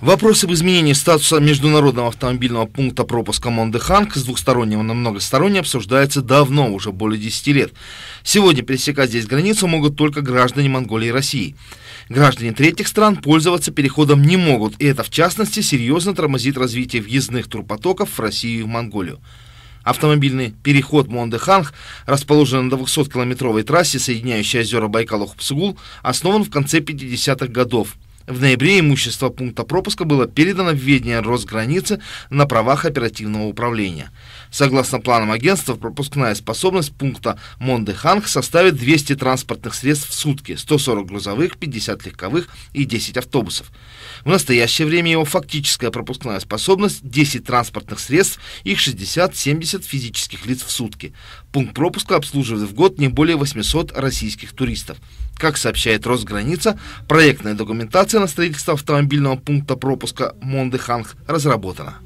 Вопрос об изменении статуса международного автомобильного пункта пропуска Мондеханг с двухстороннего на многосторонний обсуждается давно, уже более 10 лет. Сегодня пересекать здесь границу могут только граждане Монголии и России. Граждане третьих стран пользоваться переходом не могут, и это в частности серьезно тормозит развитие въездных турпотоков в Россию и в Монголию. Автомобильный переход Мондеханг, расположенный на 200-километровой трассе, соединяющей озера Байкал-Охпсугул, основан в конце 50-х годов – в ноябре имущество пункта пропуска было передано в ведение Росграницы на правах оперативного управления. Согласно планам агентства, пропускная способность пункта Мондеханг составит 200 транспортных средств в сутки, 140 грузовых, 50 легковых и 10 автобусов. В настоящее время его фактическая пропускная способность 10 транспортных средств, их 60-70 физических лиц в сутки. Пункт пропуска обслуживает в год не более 800 российских туристов. Как сообщает Росграница, проектная документация схема строительства автомобильного пункта пропуска Мондыханг разработана.